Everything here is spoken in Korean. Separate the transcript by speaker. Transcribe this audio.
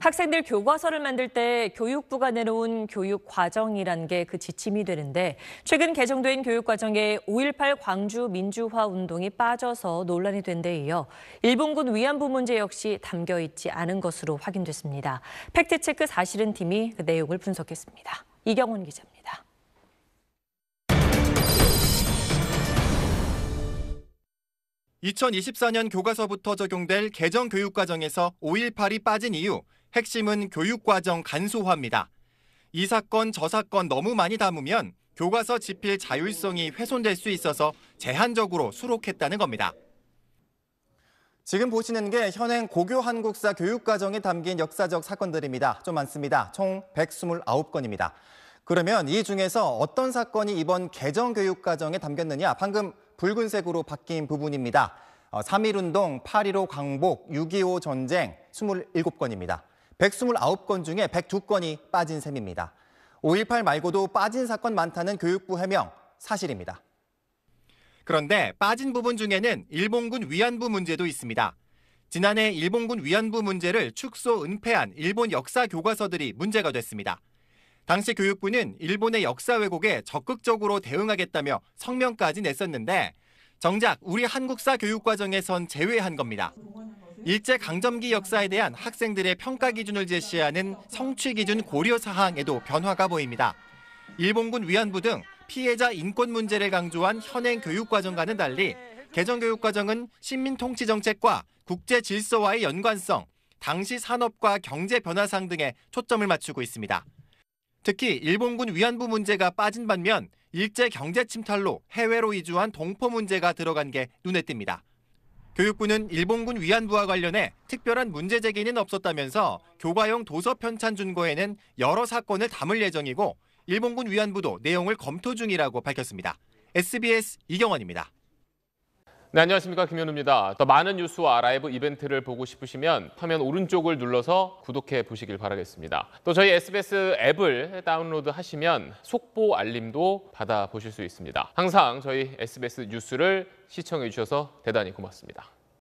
Speaker 1: 학생들 교과서를 만들 때 교육부가 내놓은 교육 과정이란 게 그 지침이 되는데 최근 개정된 교육 과정에 5.18 광주 민주화 운동이 빠져서 논란이 된 데 이어 일본군 위안부 문제 역시 담겨 있지 않은 것으로 확인됐습니다. 팩트체크 사실은 팀이 그 내용을 분석했습니다. 이경훈 기자입니다.
Speaker 2: (2024년) 교과서부터 적용될 개정 교육과정에서 (5.18이) 빠진 이유 핵심은 교육과정 간소화입니다. 이 사건 저 사건 너무 많이 담으면 교과서 집필 자율성이 훼손될 수 있어서 제한적으로 수록했다는 겁니다. 지금 보시는 게 현행 고교 한국사 교육과정에 담긴 역사적 사건들입니다. 좀 많습니다. 총 129건입니다. 그러면 이 중에서 어떤 사건이 이번 개정 교육과정에 담겼느냐? 방금 붉은색으로 바뀐 부분입니다. 3.1운동, 어, 8.15 광복, 6.25 전쟁 27건입니다. 129건 중에 102건이 빠진 셈입니다. 5.18 말고도 빠진 사건 많다는 교육부 해명 사실입니다. 그런데 빠진 부분 중에는 일본군 위안부 문제도 있습니다. 지난해 일본군 위안부 문제를 축소 은폐한 일본 역사 교과서들이 문제가 됐습니다. 당시 교육부는 일본의 역사 왜곡에 적극적으로 대응하겠다며 성명까지 냈었는데 정작 우리 한국사 교육 과정에선 제외한 겁니다. 일제 강점기 역사에 대한 학생들의 평가 기준을 제시하는 성취 기준 고려 사항에도 변화가 보입니다. 일본군 위안부 등 피해자 인권 문제를 강조한 현행 교육과정과는 달리 개정교육과정은 신민통치정책과 국제 질서와의 연관성, 당시 산업과 경제 변화상 등에 초점을 맞추고 있습니다. 특히 일본군 위안부 문제가 빠진 반면 일제 경제 침탈로 해외로 이주한 동포 문제가 들어간 게 눈에 띕니다. 교육부는 일본군 위안부와 관련해 특별한 문제 제기는 없었다면서 교과용 도서 편찬 준고에는 여러 사건을 담을 예정이고 일본군 위안부도
Speaker 3: 내용을 검토 중이라고 밝혔습니다. SBS 이경원입니다. 네, 안녕하십니까 김현우입니다. 더 많은 뉴스와 라이브 이벤트를 보고 싶으시면 화면 오른쪽을 눌러서 구독해 보시길 바라겠습니다. 또 저희 SBS 앱을 다운로드 하시면 속보 알림도 받아 보실 수 있습니다. 항상 저희 SBS 뉴스를 시청해 주셔서 대단히 고맙습니다.